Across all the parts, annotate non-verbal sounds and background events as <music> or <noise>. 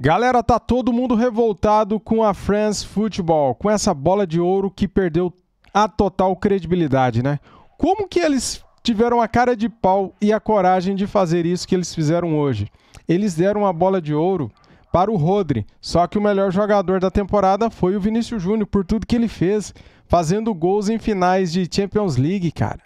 Galera, tá todo mundo revoltado com a France Football, com essa bola de ouro que perdeu a total credibilidade, né? Como que eles tiveram a cara de pau e a coragem de fazer isso que eles fizeram hoje? Eles deram a bola de ouro para o Rodri, só que o melhor jogador da temporada foi o Vinícius Júnior por tudo que ele fez, fazendo gols em finais de Champions League, cara.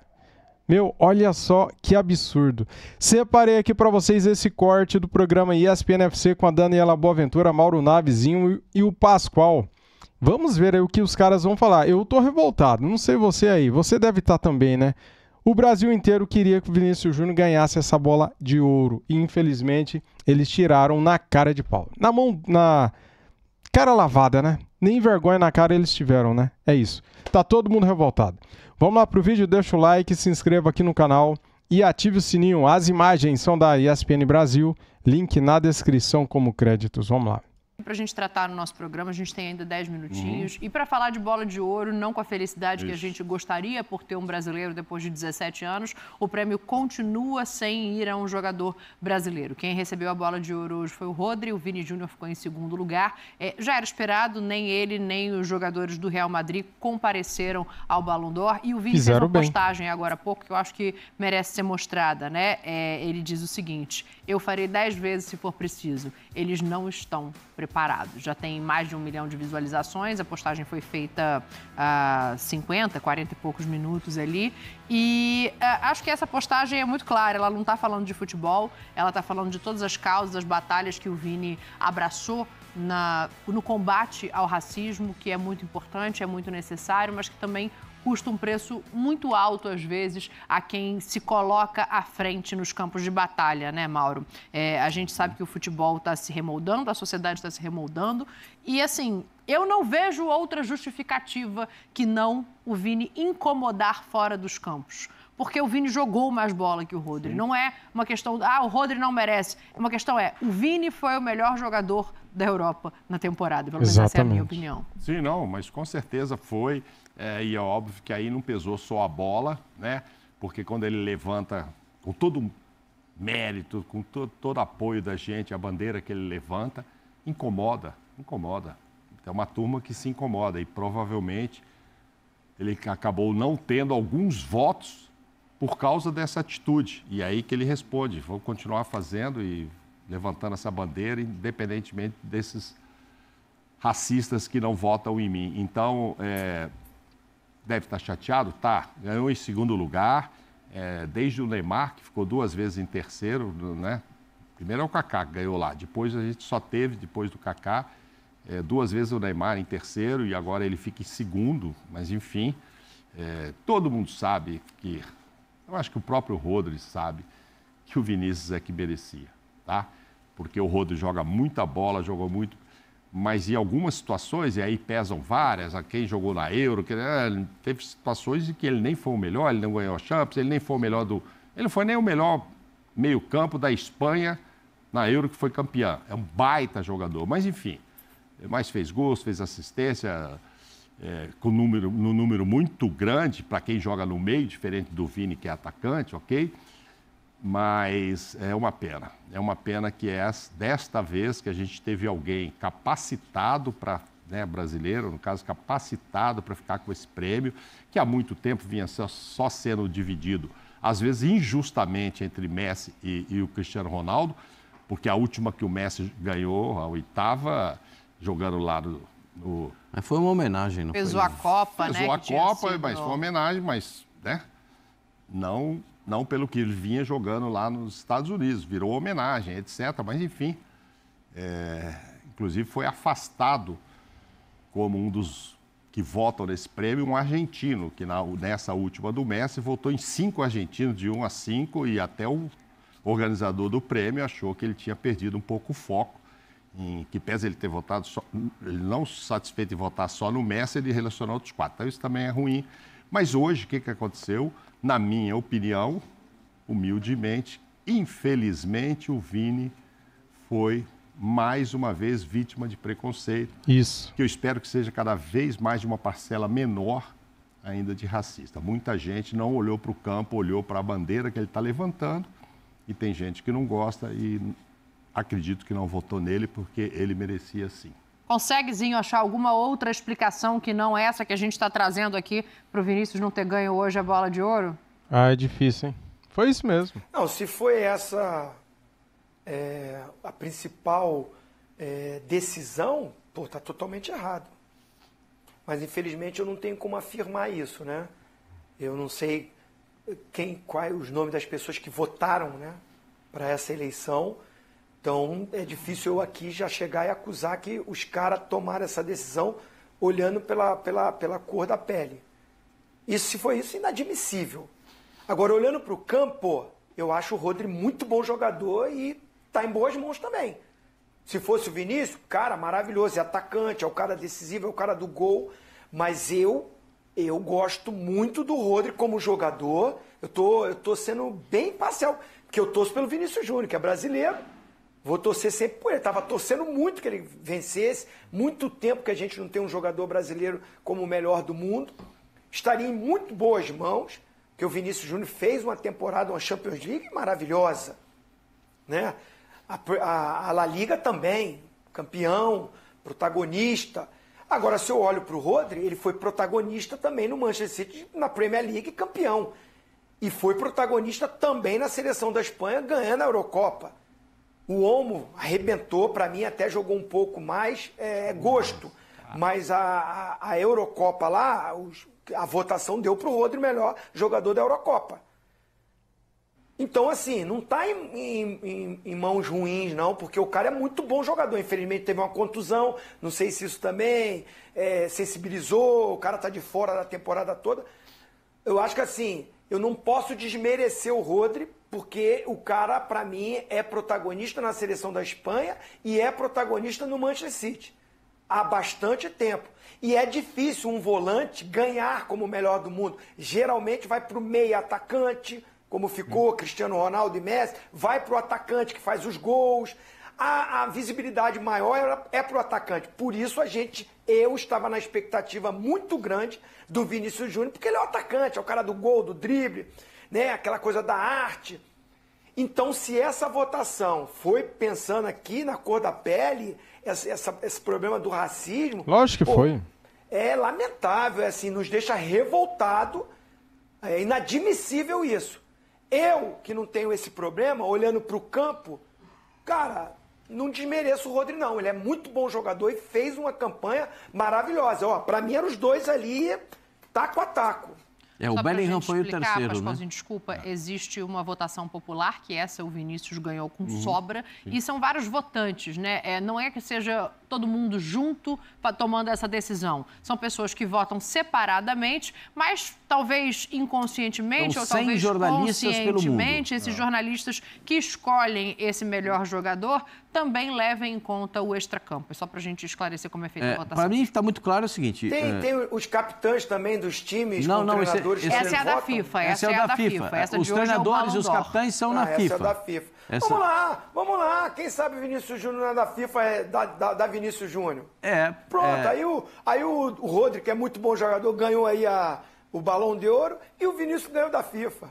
Meu, olha só que absurdo. Separei aqui para vocês esse corte do programa ESPN FC com a Daniela Boaventura, Mauro Navezinho e o Pascoal. Vamos ver aí o que os caras vão falar. Eu tô revoltado, não sei você aí, você deve estar tá também, né? O Brasil inteiro queria que o Vinícius Júnior ganhasse essa bola de ouro e infelizmente eles tiraram na cara de pau. Na mão na cara lavada, né? nem vergonha na cara eles tiveram, né? É isso. Tá todo mundo revoltado. Vamos lá pro vídeo, deixa o like, se inscreva aqui no canal e ative o sininho. As imagens são da ESPN Brasil, link na descrição como créditos. Vamos lá para a gente tratar no nosso programa. A gente tem ainda 10 minutinhos. Uhum. E para falar de bola de ouro, não com a felicidade Isso. que a gente gostaria por ter um brasileiro depois de 17 anos, o prêmio continua sem ir a um jogador brasileiro. Quem recebeu a bola de ouro hoje foi o Rodri, o Vini Júnior ficou em segundo lugar. É, já era esperado, nem ele, nem os jogadores do Real Madrid compareceram ao Ballon d'Or. E o Vini Fizeram fez uma bem. postagem agora há pouco que eu acho que merece ser mostrada, né? É, ele diz o seguinte: eu farei dez vezes se for preciso. Eles não estão preparados. Já tem mais de um milhão de visualizações, a postagem foi feita há uh, 50, 40 e poucos minutos ali. E uh, acho que essa postagem é muito clara. Ela não está falando de futebol, ela está falando de todas as causas, as batalhas que o Vini abraçou na, no combate ao racismo, que é muito importante, é muito necessário, mas que também custa um preço muito alto, às vezes, a quem se coloca à frente nos campos de batalha, né, Mauro? É, a gente sabe que o futebol está se remoldando, a sociedade está se remoldando. E, assim, eu não vejo outra justificativa que não o Vini incomodar fora dos campos porque o Vini jogou mais bola que o Rodri. Sim. Não é uma questão, ah, o Rodri não merece. É uma questão é, o Vini foi o melhor jogador da Europa na temporada, pelo menos Exatamente. essa é a minha opinião. Sim, não, mas com certeza foi, é, e é óbvio que aí não pesou só a bola, né? Porque quando ele levanta com todo mérito, com todo, todo apoio da gente, a bandeira que ele levanta, incomoda, incomoda. Então, é uma turma que se incomoda e provavelmente ele acabou não tendo alguns votos por causa dessa atitude. E aí que ele responde: vou continuar fazendo e levantando essa bandeira, independentemente desses racistas que não votam em mim. Então, é, deve estar chateado? Tá. Ganhou em segundo lugar, é, desde o Neymar, que ficou duas vezes em terceiro, né? Primeiro é o Kaká que ganhou lá, depois a gente só teve, depois do Kaká, é, duas vezes o Neymar em terceiro e agora ele fica em segundo, mas enfim, é, todo mundo sabe que, eu acho que o próprio Rodrigues sabe que o Vinícius é que merecia, tá? porque o Rodo joga muita bola, jogou muito, mas em algumas situações, e aí pesam várias, a quem jogou na Euro, que, ah, teve situações em que ele nem foi o melhor, ele não ganhou a Champions, ele nem foi o melhor do. Ele foi nem o melhor meio-campo da Espanha na Euro, que foi campeã. É um baita jogador, mas enfim, mais fez gols, fez assistência. É, com número, num número muito grande para quem joga no meio, diferente do Vini, que é atacante, ok? mas é uma pena. É uma pena que é desta vez que a gente teve alguém capacitado para, né, brasileiro, no caso, capacitado para ficar com esse prêmio, que há muito tempo vinha só sendo dividido, às vezes injustamente, entre Messi e, e o Cristiano Ronaldo, porque a última que o Messi ganhou, a oitava, jogando lá no. no... Mas foi uma homenagem, não Pesou foi? Pesou a Copa, Pesou né? Pesou a Copa, sido... mas foi uma homenagem, mas, né? Não não pelo que ele vinha jogando lá nos Estados Unidos. Virou homenagem, etc. Mas, enfim, é, inclusive foi afastado como um dos que votam nesse prêmio, um argentino, que na, nessa última do Messi votou em cinco argentinos, de um a cinco, e até o organizador do prêmio achou que ele tinha perdido um pouco o foco, em que pese ele ter votado, só, ele não satisfeito em votar só no Messi, ele relacionou outros quatro. Então isso também é ruim, mas hoje, o que, que aconteceu? Na minha opinião, humildemente, infelizmente, o Vini foi mais uma vez vítima de preconceito. Isso. Que eu espero que seja cada vez mais de uma parcela menor ainda de racista. Muita gente não olhou para o campo, olhou para a bandeira que ele está levantando e tem gente que não gosta e acredito que não votou nele porque ele merecia sim. Conseguezinho achar alguma outra explicação que não essa que a gente está trazendo aqui para o Vinícius não ter ganho hoje a bola de ouro? Ah, é difícil, hein? Foi isso mesmo. Não, se foi essa é, a principal é, decisão, pô, tá totalmente errado. Mas infelizmente eu não tenho como afirmar isso, né? Eu não sei quem, quais os nomes das pessoas que votaram, né, para essa eleição então é difícil eu aqui já chegar e acusar que os caras tomaram essa decisão olhando pela, pela, pela cor da pele. Isso, se foi isso, inadmissível. Agora, olhando para o campo, eu acho o Rodri muito bom jogador e tá em boas mãos também. Se fosse o Vinícius, cara, maravilhoso, é atacante, é o cara decisivo, é o cara do gol. Mas eu, eu gosto muito do Rodri como jogador. Eu tô, eu tô sendo bem parcial, porque eu torço pelo Vinícius Júnior, que é brasileiro Vou torcer sempre por ele. Estava torcendo muito que ele vencesse. Muito tempo que a gente não tem um jogador brasileiro como o melhor do mundo. Estaria em muito boas mãos, que o Vinícius Júnior fez uma temporada, uma Champions League maravilhosa. Né? A, a, a La Liga também, campeão, protagonista. Agora, se eu olho para o Rodri, ele foi protagonista também no Manchester City, na Premier League, campeão. E foi protagonista também na seleção da Espanha, ganhando a Eurocopa. O Olmo arrebentou, para mim até jogou um pouco mais é, gosto. Mas a, a, Eurocopa lá, os, a votação deu para o Rodri melhor jogador da Eurocopa. Então, assim, não está em, em, em, mãos ruins, não, porque o cara é muito bom jogador. Infelizmente teve uma contusão, não sei se isso também é, sensibilizou, o cara está de fora da temporada toda. Eu acho que, assim, eu não posso desmerecer o Rodri, porque o cara, para mim, é protagonista na seleção da Espanha e é protagonista no Manchester City há bastante tempo. E é difícil um volante ganhar como o melhor do mundo. Geralmente vai para o meio atacante, como ficou hum. Cristiano Ronaldo e Messi, vai para o atacante que faz os gols a, a visibilidade maior era, é para o atacante. Por isso a gente, eu estava na expectativa muito grande do Vinícius Júnior, porque ele é o atacante, é o cara do gol, do drible, né? aquela coisa da arte. Então, se essa votação foi pensando aqui na cor da pele, essa, essa, esse problema do racismo. Lógico que pô, foi. É lamentável, é assim, nos deixa revoltado. É inadmissível isso. Eu, que não tenho esse problema, olhando para o campo, cara, não desmereço o Rodri, não. Ele é muito bom jogador e fez uma campanha maravilhosa. Ó, para mim eram os dois ali, taco a taco. É, Só o Bellingham foi o terceiro, Pascalzinho, né? Assim, desculpa, é. existe uma votação popular, que essa o Vinícius ganhou com uhum, sobra, sim. e são vários votantes, né? É, não é que seja todo mundo junto pra, tomando essa decisão. São pessoas que votam separadamente, mas talvez inconscientemente então, ou talvez jornalistas conscientemente, esses é. jornalistas que escolhem esse melhor jogador também levem em conta o extracampo. É só para a gente esclarecer como é feita é, a votação. Para mim está muito claro o seguinte... Tem, é... tem, os capitães também dos times não, não, é- treinadores esse, esse é Essa é a da FIFA. Essa, essa é, é a da FIFA. FIFA. Essa os treinadores e é os capitães são ah, na essa FIFA. Essa é da FIFA. Essa... Vamos lá, vamos lá. Quem sabe Vinícius Júnior não é da FIFA, é da, da, da Vinícius Júnior. É. Pronto, aí, o, aí o, o Rodrigo, que é muito bom jogador, ganhou aí a, o Balão de Ouro e o Vinícius ganhou da FIFA.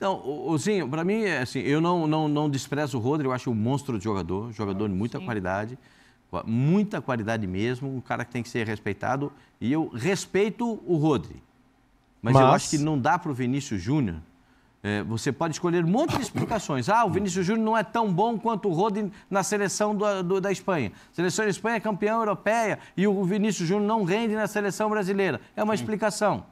Não, Ozinho, para mim, é assim, eu não, não, não desprezo o Rodrigo, eu acho um monstro de jogador, jogador de muita Sim. qualidade, muita qualidade mesmo, um cara que tem que ser respeitado. E eu respeito o Rodrigo. Mas, mas, eu acho que não dá para o Vinícius Júnior. É, você pode escolher um monte de explicações. Ah, o <laughs> Vinícius Júnior não é tão bom quanto o Rodrigo na seleção do, do, da Espanha. A seleção da Espanha é campeã europeia e o Vinícius Júnior não rende na seleção brasileira. É uma explicação.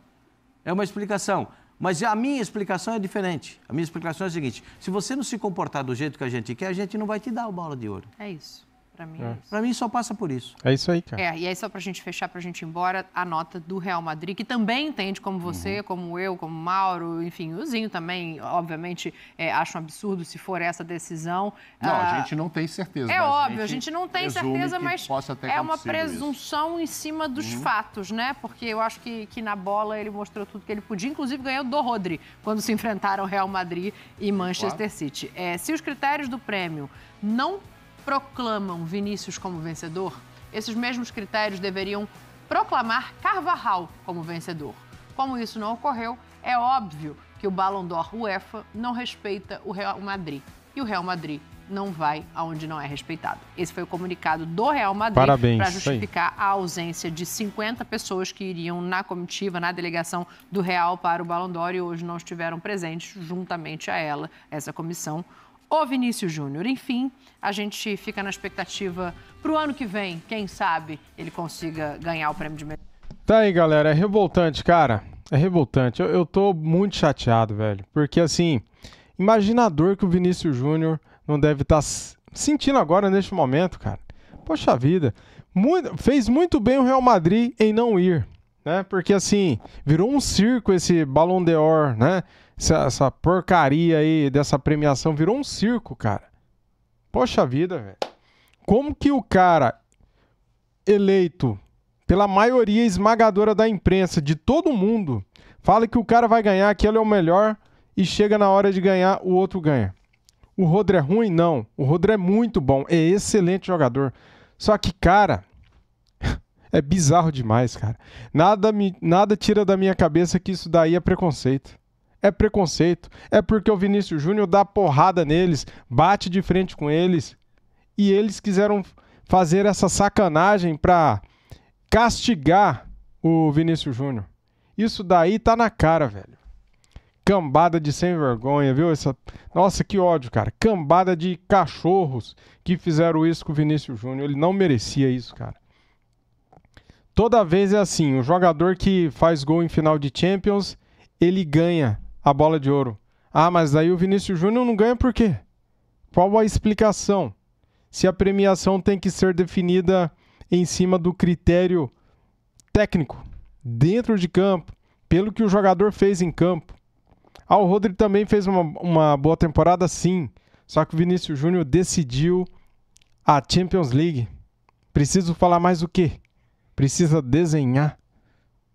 É uma explicação. Mas a minha explicação é diferente. A minha explicação é a seguinte: se você não se comportar do jeito que a gente quer, a gente não vai te dar o bola de ouro. É isso. Para mim, é. é. Pra mim só passa por isso. É isso aí, cara. É, e aí só para a gente fechar, para a gente ir embora, a nota do Real Madrid, que também entende como você, uhum. como eu, como Mauro, enfim, o Zinho também, obviamente, é, acha um absurdo se for essa decisão. Não, ah, a gente não tem certeza. É óbvio, a gente não tem certeza, mas é uma presunção isso. em cima dos uhum. fatos, né? Porque eu acho que, que na bola ele mostrou tudo que ele podia, inclusive ganhou do Rodri, quando se enfrentaram Real Madrid e Manchester claro. City. É, se os critérios do prêmio não proclamam Vinícius como vencedor, esses mesmos critérios deveriam proclamar Carvajal como vencedor. Como isso não ocorreu, é óbvio que o Ballon d'Or UEFA não respeita o Real Madrid. E o Real Madrid não vai aonde não é respeitado. Esse foi o comunicado do Real Madrid para justificar a ausência de 50 pessoas que iriam na comitiva, na delegação do Real para o Ballon d'Or e hoje não estiveram presentes juntamente a ela, essa comissão o Vinícius Júnior. Enfim, a gente fica na expectativa para o ano que vem, quem sabe ele consiga ganhar o prêmio de melhor. Tá aí, galera. É revoltante, cara. É revoltante. Eu, eu tô muito chateado, velho. Porque, assim, imaginador que o Vinícius Júnior não deve estar tá sentindo agora, neste momento, cara. Poxa vida. Muito, fez muito bem o Real Madrid em não ir, né? Porque, assim, virou um circo esse Ballon d'Or, né? essa, essa porcaria aí dessa premiação virou um circo, cara. Poxa vida, velho. Como que o cara eleito pela maioria esmagadora da imprensa, de todo mundo, fala que o cara vai ganhar, que ele é o melhor e chega na hora de ganhar, o outro ganha. O Rodri é ruim? Não. O Rodri é muito bom, é excelente jogador. Só que, cara, <laughs> é bizarro demais, cara. Nada, me, nada tira da minha cabeça que isso daí é preconceito é preconceito. É porque o Vinícius Júnior dá porrada neles, bate de frente com eles. E eles quiseram fazer essa sacanagem para castigar o Vinícius Júnior. Isso daí tá na cara, velho. Cambada de sem vergonha, viu? Essa... Nossa, que ódio, cara. Cambada de cachorros que fizeram isso com o Vinícius Júnior. Ele não merecia isso, cara. Toda vez é assim: o jogador que faz gol em final de Champions, ele ganha a bola de ouro. Ah, mas aí o Vinícius Júnior não ganha por quê? Qual a explicação? Se a premiação tem que ser definida em cima do critério técnico, dentro de campo, pelo que o jogador fez em campo. Ah, o Rodri também fez uma, uma boa temporada, sim. Só que o Vinícius Júnior decidiu a Champions League. Preciso falar mais o quê? Precisa desenhar.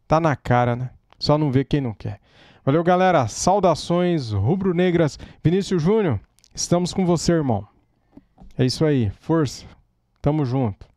Tá na cara, né? Só não vê quem não quer. Valeu, galera. Saudações rubro-negras. Vinícius Júnior, estamos com você, irmão. É isso aí. Força. Tamo junto.